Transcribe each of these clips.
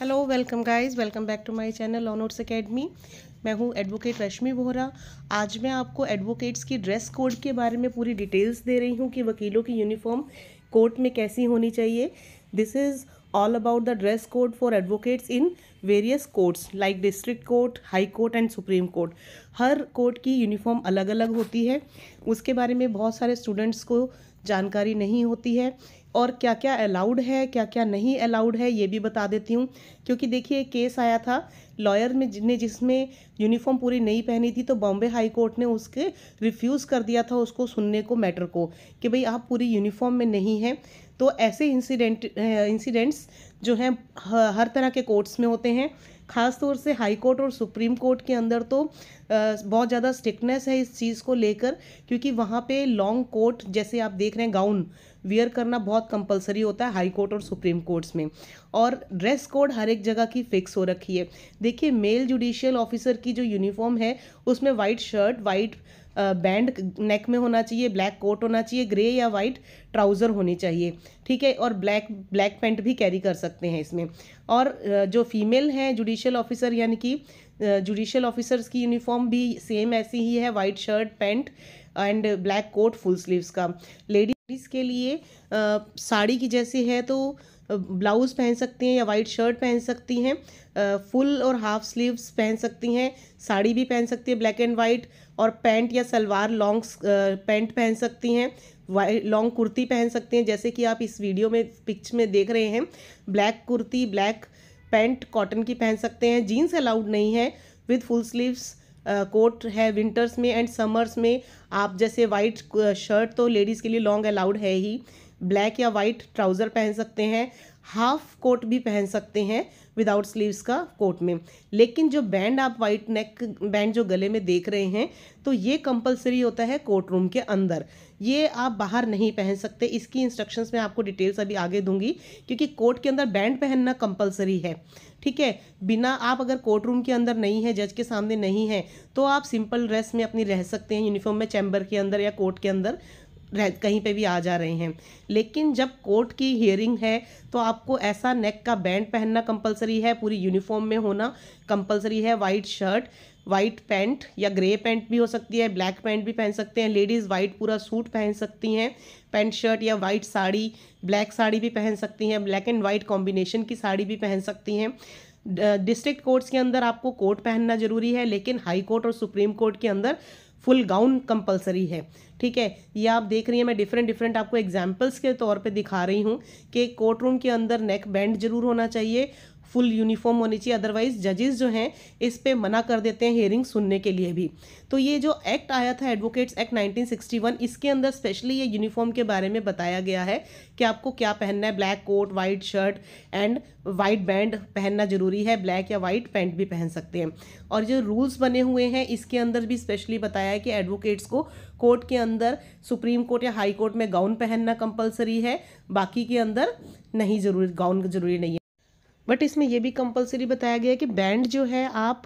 hello welcome guys welcome back to my channel on Oats Academy मैं हूं advocate रश्मि बोहरा आज मैं आपको एडवोकेट्स की ड्रेस कोड के बारे में पूरी डिटेल्स दे रही हूं कि वकीलों की यूनिफॉर्म कोर्ट में कैसी होनी चाहिए this is all about the dress code for advocates in various courts like district court high court and supreme court हर कोर्ट की यूनिफॉर्म अलग अलग होती है उसके बारे में बहुत सारे स्टूडेंट्स को जानकारी नहीं होती है और क्या क्या अलाउड है क्या क्या नहीं अलाउड है ये भी बता देती हूँ क्योंकि देखिए एक केस आया था लॉयर में जिन्हें जिसमें यूनिफॉर्म पूरी नहीं पहनी थी तो बॉम्बे हाई कोर्ट ने उसके रिफ्यूज़ कर दिया था उसको सुनने को मैटर को कि भाई आप पूरी यूनिफॉर्म में नहीं हैं तो ऐसे इंसिडेंट इंसिडेंट्स जो हैं हर तरह के कोर्ट्स में होते हैं ख़ास तौर से हाई कोर्ट और सुप्रीम कोर्ट के अंदर तो बहुत ज़्यादा स्ट्रिक्टनेस है इस चीज़ को लेकर क्योंकि वहाँ पे लॉन्ग कोट जैसे आप देख रहे हैं गाउन वियर करना बहुत कंपलसरी होता है हाई कोर्ट और सुप्रीम कोर्ट्स में और ड्रेस कोड हर एक जगह की फिक्स हो रखी है देखिए मेल जुडिशियल ऑफिसर की जो यूनिफॉर्म है उसमें white shirt white band neck में होना चाहिए ब्लैक कोट होना चाहिए ग्रे या वाइट ट्राउज़र होनी चाहिए ठीक है और ब्लैक ब्लैक पैंट भी कैरी कर सकते हैं इसमें और जो फीमेल हैं जुडिशियल ऑफिसर यानी कि जुडिशियल ऑफिसर्स की यूनिफॉर्म भी सेम ऐसी ही है white shirt pant and black coat full sleeves का लेडी लेडीज़ के लिए साड़ी की जैसे है तो ब्लाउज़ पहन सकती हैं या वाइट शर्ट पहन सकती हैं फुल और हाफ स्लीव्स पहन सकती हैं साड़ी भी पहन सकती है ब्लैक एंड वाइट और पैंट या सलवार लॉन्ग पैंट पहन सकती हैं वाइट लॉन्ग कुर्ती पहन सकती हैं जैसे कि आप इस वीडियो में पिक्चर में देख रहे हैं black kurti black pant cotton की पहन सकते हैं जीन्स अलाउड नहीं है विथ फुल स्लीव्स कोट है विंटर्स में एंड समर्स में आप जैसे वाइट शर्ट तो लेडीज़ के लिए लॉन्ग अलाउड है ही ब्लैक या वाइट ट्राउज़र पहन सकते हैं हाफ कोट भी पहन सकते हैं विदाउट स्लीव्स का कोट में लेकिन जो बैंड आप वाइट नेक बैंड जो गले में देख रहे हैं तो ये कंपलसरी होता है कोर्ट रूम के अंदर ये आप बाहर नहीं पहन सकते इसकी इंस्ट्रक्शंस मैं आपको डिटेल्स अभी आगे दूंगी क्योंकि कोर्ट के अंदर बैंड पहनना कंपलसरी है ठीक है बिना आप अगर कोर्ट रूम के अंदर नहीं है जज के सामने नहीं है तो आप सिंपल ड्रेस में अपनी रह सकते हैं यूनिफॉर्म में चैम्बर के अंदर या कोर्ट के अंदर रह कहीं पे भी आ जा रहे हैं लेकिन जब कोर्ट की हियरिंग है तो आपको ऐसा नेक का बैंड पहनना कंपलसरी है पूरी यूनिफॉर्म में होना कंपलसरी है वाइट शर्ट वाइट पैंट या ग्रे पैंट भी हो सकती है ब्लैक पैंट भी पहन सकते हैं लेडीज़ वाइट पूरा सूट पहन सकती हैं पैंट शर्ट या वाइट साड़ी ब्लैक साड़ी भी पहन सकती हैं ब्लैक एंड वाइट कॉम्बिनेशन की साड़ी भी पहन सकती हैं डिस्ट्रिक्ट कोर्ट्स के अंदर आपको कोट पहनना ज़रूरी है लेकिन हाई कोर्ट और सुप्रीम कोर्ट के अंदर फुल गाउन कंपलसरी है ठीक है ये आप देख रही हैं मैं डिफरेंट डिफरेंट आपको एग्जाम्पल्स के तौर पे दिखा रही हूँ कि कोर्ट रूम के अंदर नेक बैंड जरूर होना चाहिए फुल यूनिफॉर्म होनी चाहिए अदरवाइज जजेस जो हैं इस पर मना कर देते हैं हेयरिंग सुनने के लिए भी तो ये जो एक्ट आया था एडवोकेट्स एक्ट 1961 इसके अंदर स्पेशली ये यूनिफॉर्म के बारे में बताया गया है कि आपको क्या पहनना है black coat white shirt and white band पहनना जरूरी है ब्लैक या वाइट पैंट भी पहन सकते हैं और जो रूल्स बने हुए हैं इसके अंदर भी स्पेशली बताया है कि एडवोकेट्स को कोर्ट के अंदर सुप्रीम कोर्ट या हाई कोर्ट में गाउन पहनना कंपलसरी है बाकी के अंदर नहीं जरूरी गाउन जरूरी नहीं है बट इसमें यह भी कंपलसरी बताया गया है कि बैंड जो है आप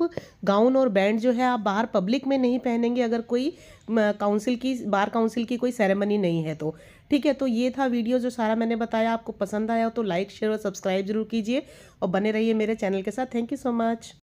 गाउन और बैंड जो है आप बाहर पब्लिक में नहीं पहनेंगे अगर कोई काउंसिल की बार काउंसिल की कोई सेरेमनी नहीं है तो ठीक है तो ये था वीडियो जो सारा मैंने बताया आपको पसंद आया हो तो लाइक शेयर और सब्सक्राइब जरूर कीजिए और बने रहिए मेरे चैनल के साथ थैंक यू सो मच